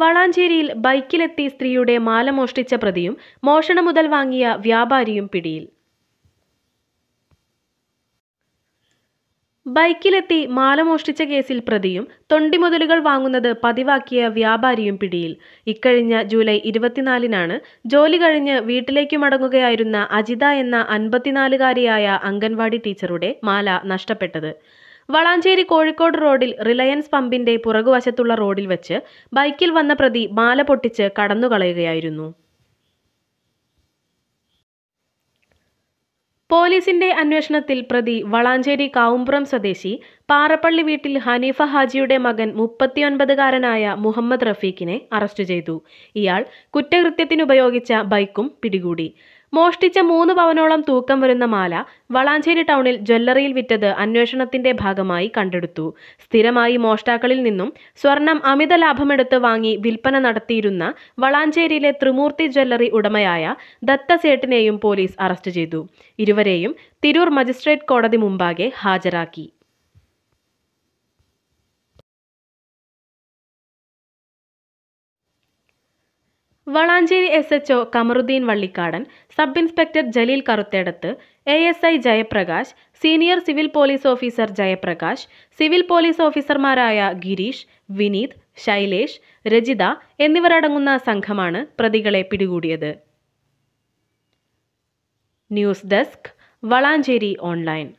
വളാഞ്ചേരിയിൽ ബൈക്കിലെത്തി സ്ത്രീയുടെ മാല മോഷ്ടിച്ച പ്രതിയും മോഷണം മുതൽ വാങ്ങിയ വ്യാപാരിയും പിടിയിൽ ബൈക്കിലെത്തി മാല മോഷ്ടിച്ച കേസിൽ പ്രതിയും തൊണ്ടിമുതലുകൾ വാങ്ങുന്നത് പതിവാക്കിയ വ്യാപാരിയും പിടിയിൽ ഇക്കഴിഞ്ഞ ജൂലൈ ഇരുപത്തിനാലിനാണ് ജോലി കഴിഞ്ഞ് വീട്ടിലേക്ക് മടങ്ങുകയായിരുന്ന അജിത എന്ന അൻപത്തിനാലുകാരിയായ അംഗൻവാടി ടീച്ചറുടെ മാല നഷ്ടപ്പെട്ടത് വളാഞ്ചേരി കോഴിക്കോട് റോഡിൽ റിലയൻസ് പമ്പിന്റെ പുറകുവശത്തുള്ള റോഡിൽ വെച്ച് ബൈക്കിൽ വന്ന പ്രതി മാല പൊട്ടിച്ച് കടന്നുകളയുകയായിരുന്നു പോലീസിന്റെ അന്വേഷണത്തിൽ പ്രതി വളാഞ്ചേരി കാവുംപുറം സ്വദേശി പാറപ്പള്ളി വീട്ടിൽ ഹനീഫ ഹാജിയുടെ മകൻ മുപ്പത്തിയൊൻപതുകാരനായ മുഹമ്മദ് റഫീഖിനെ അറസ്റ്റ് ചെയ്തു ഇയാൾ കുറ്റകൃത്യത്തിനുപയോഗിച്ച ബൈക്കും പിടികൂടി മോഷ്ടിച്ച മൂന്ന് പവനോളം തൂക്കം വരുന്ന മാല വളാഞ്ചേരി ടൗണിൽ ജ്വല്ലറിയിൽ വിറ്റത് അന്വേഷണത്തിന്റെ ഭാഗമായി കണ്ടെടുത്തു സ്ഥിരമായി മോഷ്ടാക്കളിൽ നിന്നും സ്വർണം അമിത ലാഭമെടുത്ത് വാങ്ങി വിൽപ്പന നടത്തിയിരുന്ന വളാഞ്ചേരിയിലെ ത്രിമൂർത്തി ജ്വല്ലറി ഉടമയായ ദത്തസേട്ടിനെയും പോലീസ് അറസ്റ്റ് ചെയ്തു ഇരുവരെയും തിരൂർ മജിസ്ട്രേറ്റ് കോടതി മുമ്പാകെ ഹാജരാക്കി Valanchery S H O Kamaruddin Vallikkadan sub inspector Jaleel Karuthedath A S I Jayaprakash senior civil police officer Jayaprakash civil police ഓഫീസർമാരായ ഗിരീഷ് വിനീത് ശൈലേഷ് രജിത എന്നിവരടങ്ങുന്ന സംഘമാണ് പ്രതികളെ പിടികൂടിയത് ന്യൂസ് ഡെസ്ക് വളാഞ്ചേരി ഓൺലൈൻ